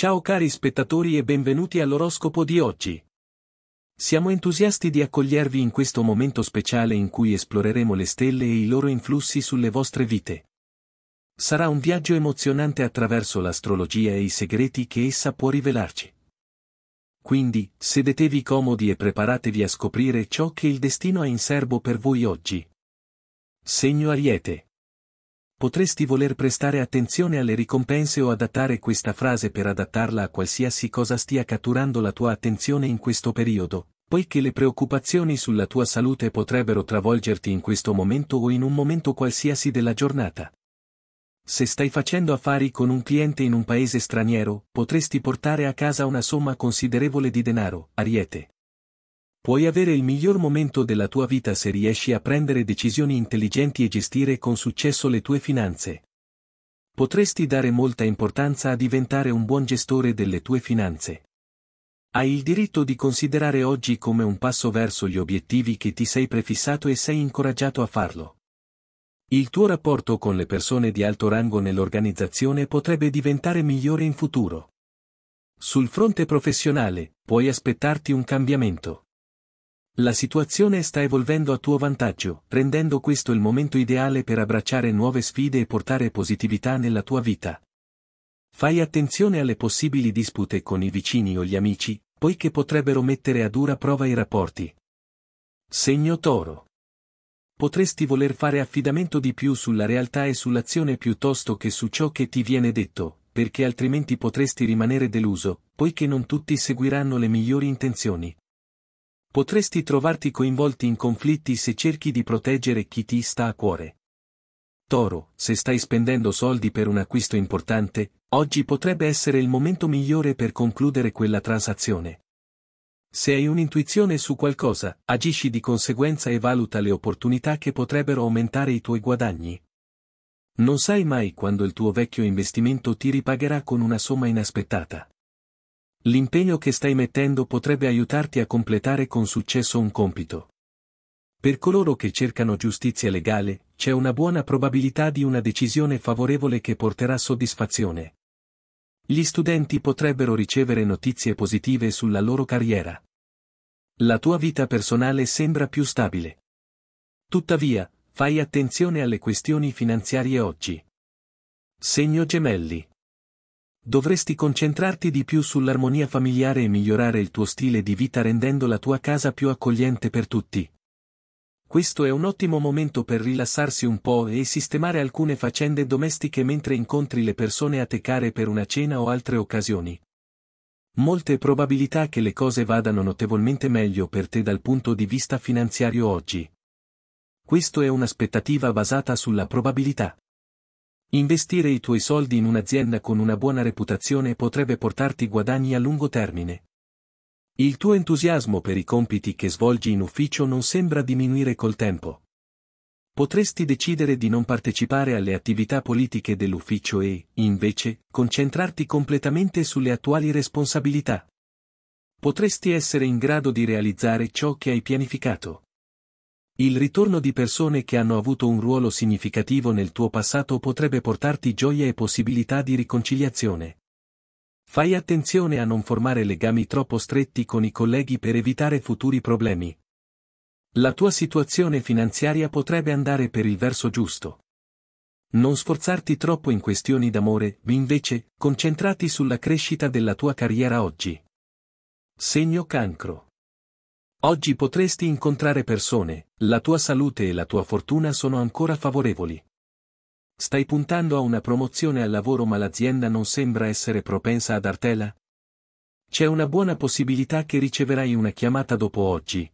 Ciao cari spettatori e benvenuti all'oroscopo di oggi. Siamo entusiasti di accogliervi in questo momento speciale in cui esploreremo le stelle e i loro influssi sulle vostre vite. Sarà un viaggio emozionante attraverso l'astrologia e i segreti che essa può rivelarci. Quindi, sedetevi comodi e preparatevi a scoprire ciò che il destino ha in serbo per voi oggi. Segno Ariete potresti voler prestare attenzione alle ricompense o adattare questa frase per adattarla a qualsiasi cosa stia catturando la tua attenzione in questo periodo, poiché le preoccupazioni sulla tua salute potrebbero travolgerti in questo momento o in un momento qualsiasi della giornata. Se stai facendo affari con un cliente in un paese straniero, potresti portare a casa una somma considerevole di denaro, Ariete. Puoi avere il miglior momento della tua vita se riesci a prendere decisioni intelligenti e gestire con successo le tue finanze. Potresti dare molta importanza a diventare un buon gestore delle tue finanze. Hai il diritto di considerare oggi come un passo verso gli obiettivi che ti sei prefissato e sei incoraggiato a farlo. Il tuo rapporto con le persone di alto rango nell'organizzazione potrebbe diventare migliore in futuro. Sul fronte professionale, puoi aspettarti un cambiamento. La situazione sta evolvendo a tuo vantaggio, rendendo questo il momento ideale per abbracciare nuove sfide e portare positività nella tua vita. Fai attenzione alle possibili dispute con i vicini o gli amici, poiché potrebbero mettere a dura prova i rapporti. Segno Toro. Potresti voler fare affidamento di più sulla realtà e sull'azione piuttosto che su ciò che ti viene detto, perché altrimenti potresti rimanere deluso, poiché non tutti seguiranno le migliori intenzioni. Potresti trovarti coinvolti in conflitti se cerchi di proteggere chi ti sta a cuore. Toro, se stai spendendo soldi per un acquisto importante, oggi potrebbe essere il momento migliore per concludere quella transazione. Se hai un'intuizione su qualcosa, agisci di conseguenza e valuta le opportunità che potrebbero aumentare i tuoi guadagni. Non sai mai quando il tuo vecchio investimento ti ripagherà con una somma inaspettata. L'impegno che stai mettendo potrebbe aiutarti a completare con successo un compito. Per coloro che cercano giustizia legale, c'è una buona probabilità di una decisione favorevole che porterà soddisfazione. Gli studenti potrebbero ricevere notizie positive sulla loro carriera. La tua vita personale sembra più stabile. Tuttavia, fai attenzione alle questioni finanziarie oggi. Segno gemelli. Dovresti concentrarti di più sull'armonia familiare e migliorare il tuo stile di vita rendendo la tua casa più accogliente per tutti. Questo è un ottimo momento per rilassarsi un po' e sistemare alcune faccende domestiche mentre incontri le persone a te care per una cena o altre occasioni. Molte probabilità che le cose vadano notevolmente meglio per te dal punto di vista finanziario oggi. Questo è un'aspettativa basata sulla probabilità. Investire i tuoi soldi in un'azienda con una buona reputazione potrebbe portarti guadagni a lungo termine. Il tuo entusiasmo per i compiti che svolgi in ufficio non sembra diminuire col tempo. Potresti decidere di non partecipare alle attività politiche dell'ufficio e, invece, concentrarti completamente sulle attuali responsabilità. Potresti essere in grado di realizzare ciò che hai pianificato. Il ritorno di persone che hanno avuto un ruolo significativo nel tuo passato potrebbe portarti gioia e possibilità di riconciliazione. Fai attenzione a non formare legami troppo stretti con i colleghi per evitare futuri problemi. La tua situazione finanziaria potrebbe andare per il verso giusto. Non sforzarti troppo in questioni d'amore, invece, concentrati sulla crescita della tua carriera oggi. Segno cancro. Oggi potresti incontrare persone, la tua salute e la tua fortuna sono ancora favorevoli. Stai puntando a una promozione al lavoro ma l'azienda non sembra essere propensa a dartela? C'è una buona possibilità che riceverai una chiamata dopo oggi.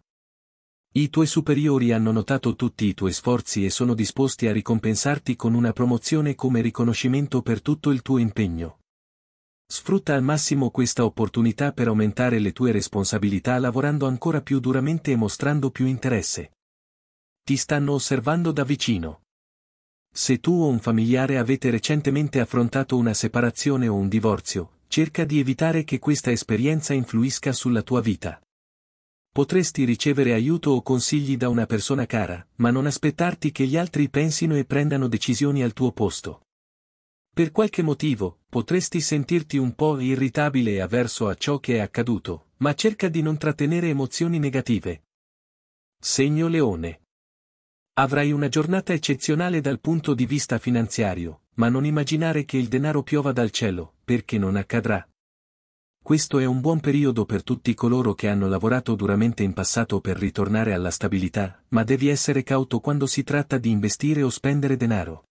I tuoi superiori hanno notato tutti i tuoi sforzi e sono disposti a ricompensarti con una promozione come riconoscimento per tutto il tuo impegno. Sfrutta al massimo questa opportunità per aumentare le tue responsabilità lavorando ancora più duramente e mostrando più interesse. Ti stanno osservando da vicino. Se tu o un familiare avete recentemente affrontato una separazione o un divorzio, cerca di evitare che questa esperienza influisca sulla tua vita. Potresti ricevere aiuto o consigli da una persona cara, ma non aspettarti che gli altri pensino e prendano decisioni al tuo posto. Per qualche motivo, potresti sentirti un po' irritabile e avverso a ciò che è accaduto, ma cerca di non trattenere emozioni negative. Segno Leone. Avrai una giornata eccezionale dal punto di vista finanziario, ma non immaginare che il denaro piova dal cielo, perché non accadrà. Questo è un buon periodo per tutti coloro che hanno lavorato duramente in passato per ritornare alla stabilità, ma devi essere cauto quando si tratta di investire o spendere denaro.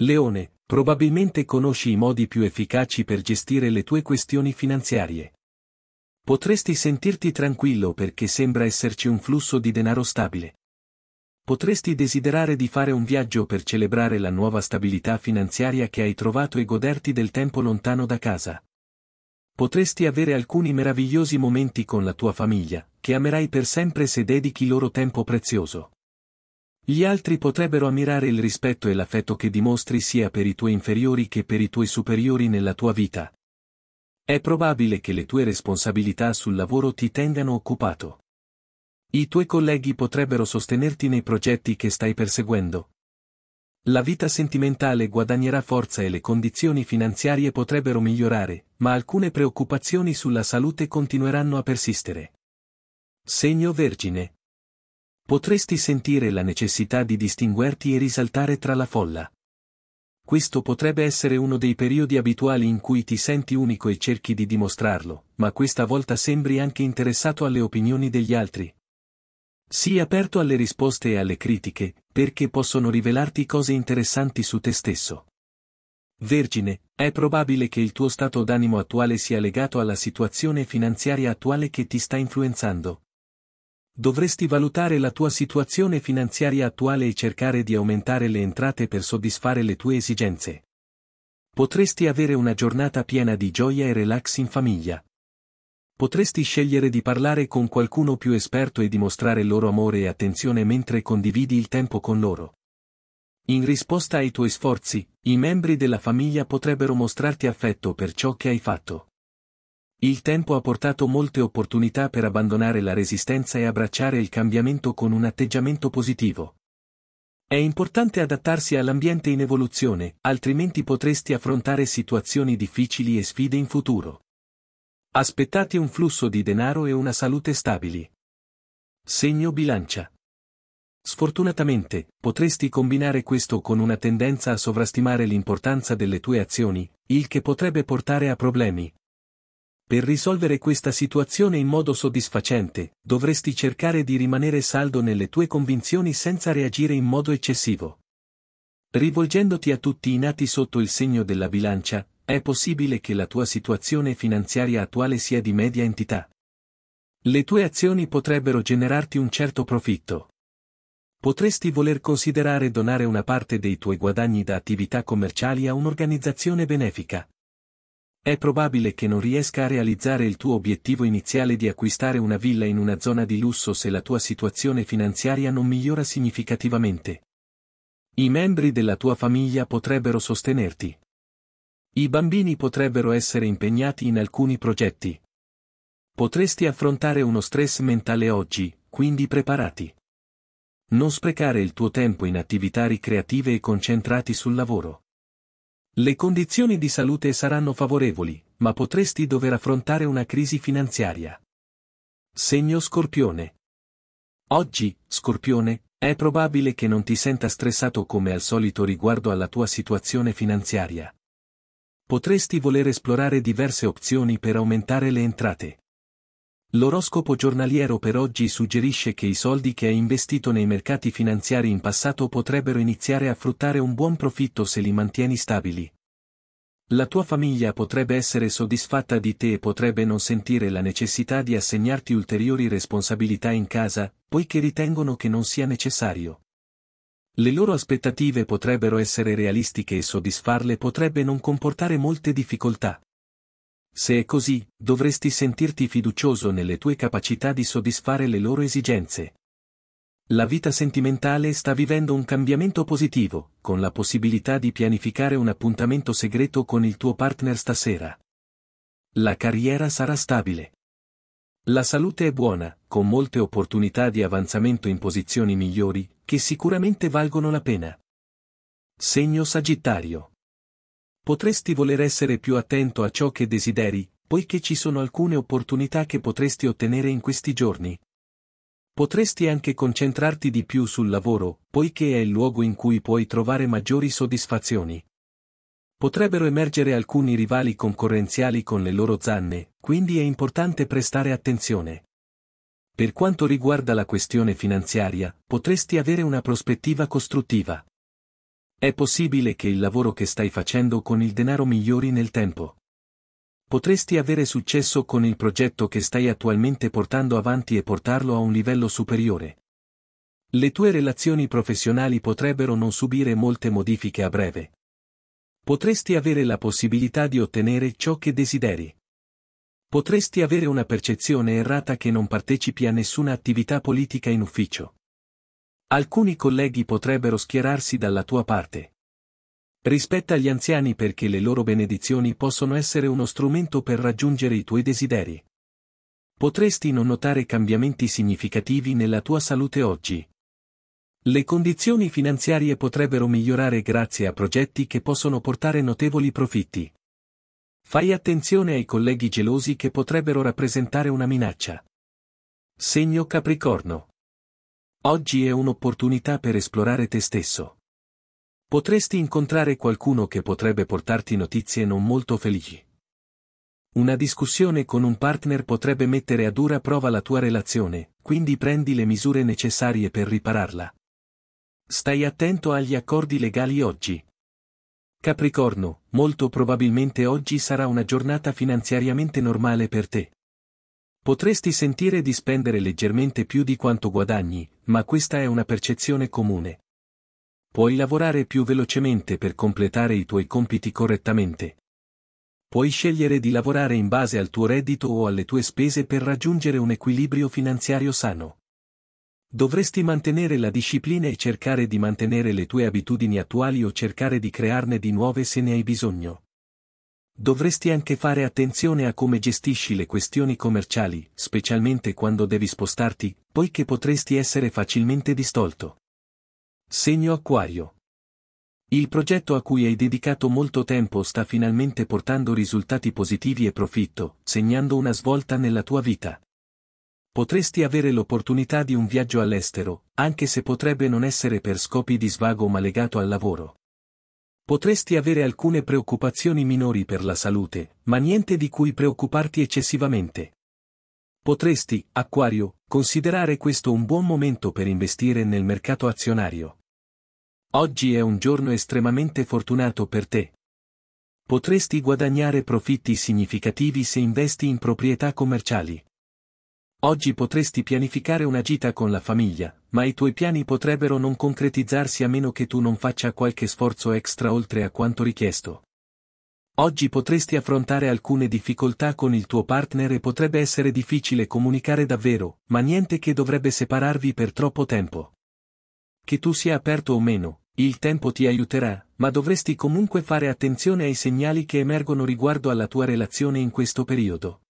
Leone, probabilmente conosci i modi più efficaci per gestire le tue questioni finanziarie. Potresti sentirti tranquillo perché sembra esserci un flusso di denaro stabile. Potresti desiderare di fare un viaggio per celebrare la nuova stabilità finanziaria che hai trovato e goderti del tempo lontano da casa. Potresti avere alcuni meravigliosi momenti con la tua famiglia, che amerai per sempre se dedichi loro tempo prezioso. Gli altri potrebbero ammirare il rispetto e l'affetto che dimostri sia per i tuoi inferiori che per i tuoi superiori nella tua vita. È probabile che le tue responsabilità sul lavoro ti tengano occupato. I tuoi colleghi potrebbero sostenerti nei progetti che stai perseguendo. La vita sentimentale guadagnerà forza e le condizioni finanziarie potrebbero migliorare, ma alcune preoccupazioni sulla salute continueranno a persistere. Segno Vergine, potresti sentire la necessità di distinguerti e risaltare tra la folla. Questo potrebbe essere uno dei periodi abituali in cui ti senti unico e cerchi di dimostrarlo, ma questa volta sembri anche interessato alle opinioni degli altri. Sii aperto alle risposte e alle critiche, perché possono rivelarti cose interessanti su te stesso. Vergine, è probabile che il tuo stato d'animo attuale sia legato alla situazione finanziaria attuale che ti sta influenzando. Dovresti valutare la tua situazione finanziaria attuale e cercare di aumentare le entrate per soddisfare le tue esigenze. Potresti avere una giornata piena di gioia e relax in famiglia. Potresti scegliere di parlare con qualcuno più esperto e dimostrare loro amore e attenzione mentre condividi il tempo con loro. In risposta ai tuoi sforzi, i membri della famiglia potrebbero mostrarti affetto per ciò che hai fatto. Il tempo ha portato molte opportunità per abbandonare la resistenza e abbracciare il cambiamento con un atteggiamento positivo. È importante adattarsi all'ambiente in evoluzione, altrimenti potresti affrontare situazioni difficili e sfide in futuro. Aspettate un flusso di denaro e una salute stabili. Segno bilancia. Sfortunatamente, potresti combinare questo con una tendenza a sovrastimare l'importanza delle tue azioni, il che potrebbe portare a problemi, per risolvere questa situazione in modo soddisfacente, dovresti cercare di rimanere saldo nelle tue convinzioni senza reagire in modo eccessivo. Rivolgendoti a tutti i nati sotto il segno della bilancia, è possibile che la tua situazione finanziaria attuale sia di media entità. Le tue azioni potrebbero generarti un certo profitto. Potresti voler considerare donare una parte dei tuoi guadagni da attività commerciali a un'organizzazione benefica. È probabile che non riesca a realizzare il tuo obiettivo iniziale di acquistare una villa in una zona di lusso se la tua situazione finanziaria non migliora significativamente. I membri della tua famiglia potrebbero sostenerti. I bambini potrebbero essere impegnati in alcuni progetti. Potresti affrontare uno stress mentale oggi, quindi preparati. Non sprecare il tuo tempo in attività ricreative e concentrati sul lavoro. Le condizioni di salute saranno favorevoli, ma potresti dover affrontare una crisi finanziaria. Segno Scorpione. Oggi, Scorpione, è probabile che non ti senta stressato come al solito riguardo alla tua situazione finanziaria. Potresti voler esplorare diverse opzioni per aumentare le entrate. L'oroscopo giornaliero per oggi suggerisce che i soldi che hai investito nei mercati finanziari in passato potrebbero iniziare a fruttare un buon profitto se li mantieni stabili. La tua famiglia potrebbe essere soddisfatta di te e potrebbe non sentire la necessità di assegnarti ulteriori responsabilità in casa, poiché ritengono che non sia necessario. Le loro aspettative potrebbero essere realistiche e soddisfarle potrebbe non comportare molte difficoltà. Se è così, dovresti sentirti fiducioso nelle tue capacità di soddisfare le loro esigenze. La vita sentimentale sta vivendo un cambiamento positivo, con la possibilità di pianificare un appuntamento segreto con il tuo partner stasera. La carriera sarà stabile. La salute è buona, con molte opportunità di avanzamento in posizioni migliori, che sicuramente valgono la pena. Segno Sagittario. Potresti voler essere più attento a ciò che desideri, poiché ci sono alcune opportunità che potresti ottenere in questi giorni. Potresti anche concentrarti di più sul lavoro, poiché è il luogo in cui puoi trovare maggiori soddisfazioni. Potrebbero emergere alcuni rivali concorrenziali con le loro zanne, quindi è importante prestare attenzione. Per quanto riguarda la questione finanziaria, potresti avere una prospettiva costruttiva. È possibile che il lavoro che stai facendo con il denaro migliori nel tempo. Potresti avere successo con il progetto che stai attualmente portando avanti e portarlo a un livello superiore. Le tue relazioni professionali potrebbero non subire molte modifiche a breve. Potresti avere la possibilità di ottenere ciò che desideri. Potresti avere una percezione errata che non partecipi a nessuna attività politica in ufficio. Alcuni colleghi potrebbero schierarsi dalla tua parte. Rispetta gli anziani perché le loro benedizioni possono essere uno strumento per raggiungere i tuoi desideri. Potresti non notare cambiamenti significativi nella tua salute oggi. Le condizioni finanziarie potrebbero migliorare grazie a progetti che possono portare notevoli profitti. Fai attenzione ai colleghi gelosi che potrebbero rappresentare una minaccia. Segno Capricorno. Oggi è un'opportunità per esplorare te stesso. Potresti incontrare qualcuno che potrebbe portarti notizie non molto felici. Una discussione con un partner potrebbe mettere a dura prova la tua relazione, quindi prendi le misure necessarie per ripararla. Stai attento agli accordi legali oggi. Capricorno, molto probabilmente oggi sarà una giornata finanziariamente normale per te. Potresti sentire di spendere leggermente più di quanto guadagni, ma questa è una percezione comune. Puoi lavorare più velocemente per completare i tuoi compiti correttamente. Puoi scegliere di lavorare in base al tuo reddito o alle tue spese per raggiungere un equilibrio finanziario sano. Dovresti mantenere la disciplina e cercare di mantenere le tue abitudini attuali o cercare di crearne di nuove se ne hai bisogno. Dovresti anche fare attenzione a come gestisci le questioni commerciali, specialmente quando devi spostarti, poiché potresti essere facilmente distolto. Segno Acquario. Il progetto a cui hai dedicato molto tempo sta finalmente portando risultati positivi e profitto, segnando una svolta nella tua vita. Potresti avere l'opportunità di un viaggio all'estero, anche se potrebbe non essere per scopi di svago ma legato al lavoro potresti avere alcune preoccupazioni minori per la salute, ma niente di cui preoccuparti eccessivamente. Potresti, Aquario, considerare questo un buon momento per investire nel mercato azionario. Oggi è un giorno estremamente fortunato per te. Potresti guadagnare profitti significativi se investi in proprietà commerciali. Oggi potresti pianificare una gita con la famiglia, ma i tuoi piani potrebbero non concretizzarsi a meno che tu non faccia qualche sforzo extra oltre a quanto richiesto. Oggi potresti affrontare alcune difficoltà con il tuo partner e potrebbe essere difficile comunicare davvero, ma niente che dovrebbe separarvi per troppo tempo. Che tu sia aperto o meno, il tempo ti aiuterà, ma dovresti comunque fare attenzione ai segnali che emergono riguardo alla tua relazione in questo periodo.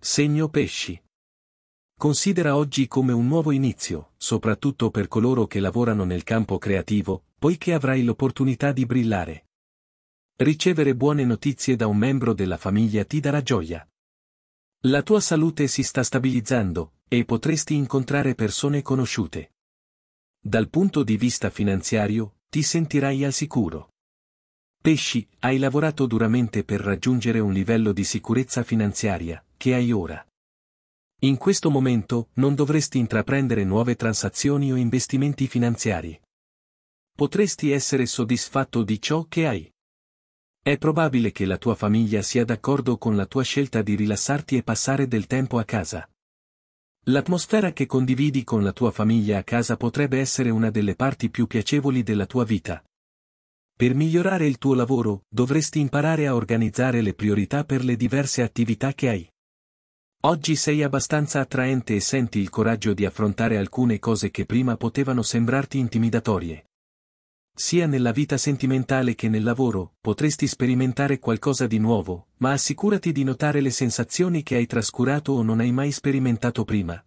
Segno pesci. Considera oggi come un nuovo inizio, soprattutto per coloro che lavorano nel campo creativo, poiché avrai l'opportunità di brillare. Ricevere buone notizie da un membro della famiglia ti darà gioia. La tua salute si sta stabilizzando, e potresti incontrare persone conosciute. Dal punto di vista finanziario, ti sentirai al sicuro. Pesci, hai lavorato duramente per raggiungere un livello di sicurezza finanziaria, che hai ora. In questo momento, non dovresti intraprendere nuove transazioni o investimenti finanziari. Potresti essere soddisfatto di ciò che hai. È probabile che la tua famiglia sia d'accordo con la tua scelta di rilassarti e passare del tempo a casa. L'atmosfera che condividi con la tua famiglia a casa potrebbe essere una delle parti più piacevoli della tua vita. Per migliorare il tuo lavoro, dovresti imparare a organizzare le priorità per le diverse attività che hai. Oggi sei abbastanza attraente e senti il coraggio di affrontare alcune cose che prima potevano sembrarti intimidatorie. Sia nella vita sentimentale che nel lavoro, potresti sperimentare qualcosa di nuovo, ma assicurati di notare le sensazioni che hai trascurato o non hai mai sperimentato prima,